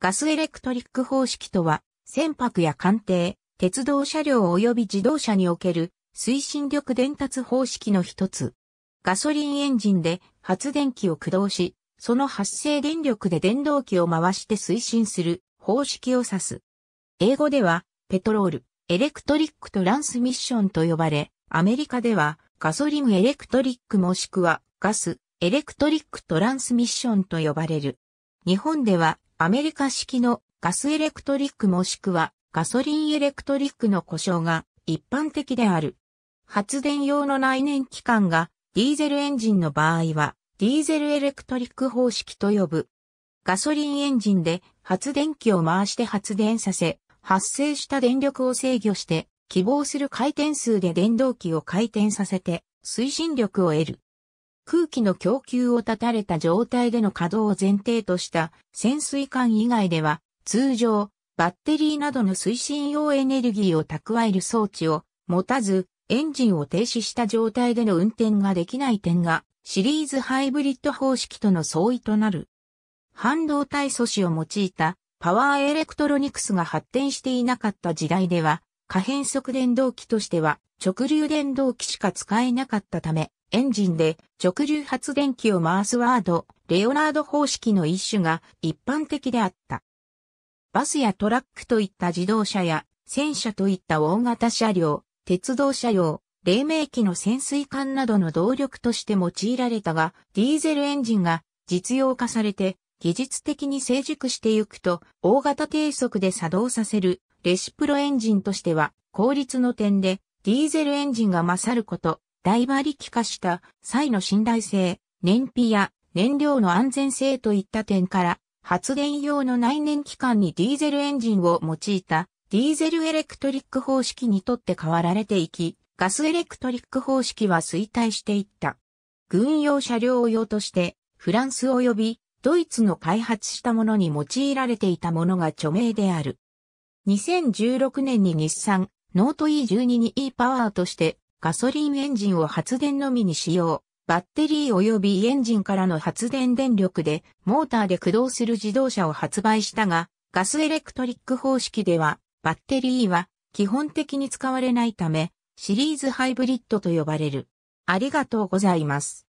ガスエレクトリック方式とは、船舶や艦艇、鉄道車両及び自動車における推進力伝達方式の一つ。ガソリンエンジンで発電機を駆動し、その発生電力で電動機を回して推進する方式を指す。英語では、ペトロール、エレクトリックトランスミッションと呼ばれ、アメリカではガソリンエレクトリックもしくはガス、エレクトリックトランスミッションと呼ばれる。日本ではアメリカ式のガスエレクトリックもしくはガソリンエレクトリックの故障が一般的である。発電用の内燃機関がディーゼルエンジンの場合はディーゼルエレクトリック方式と呼ぶ。ガソリンエンジンで発電機を回して発電させ、発生した電力を制御して希望する回転数で電動機を回転させて推進力を得る。空気の供給を断たれた状態での稼働を前提とした潜水艦以外では、通常、バッテリーなどの推進用エネルギーを蓄える装置を持たず、エンジンを停止した状態での運転ができない点が、シリーズハイブリッド方式との相違となる。半導体素子を用いたパワーエレクトロニクスが発展していなかった時代では、可変速電動機としては直流電動機しか使えなかったため、エンジンで直流発電機を回すワード、レオナード方式の一種が一般的であった。バスやトラックといった自動車や戦車といった大型車両、鉄道車両、黎明期の潜水艦などの動力として用いられたが、ディーゼルエンジンが実用化されて、技術的に成熟してゆくと、大型低速で作動させるレシプロエンジンとしては、効率の点で、ディーゼルエンジンが勝ること、大馬力化した際の信頼性、燃費や燃料の安全性といった点から、発電用の内燃機関にディーゼルエンジンを用いたディーゼルエレクトリック方式にとって変わられていき、ガスエレクトリック方式は衰退していった。軍用車両用として、フランス及びドイツの開発したものに用いられていたものが著名である。2016年に日産、ノート E12 に E パワーとしてガソリンエンジンを発電のみに使用、バッテリー及びエンジンからの発電電力でモーターで駆動する自動車を発売したが、ガスエレクトリック方式ではバッテリーは基本的に使われないため、シリーズハイブリッドと呼ばれる。ありがとうございます。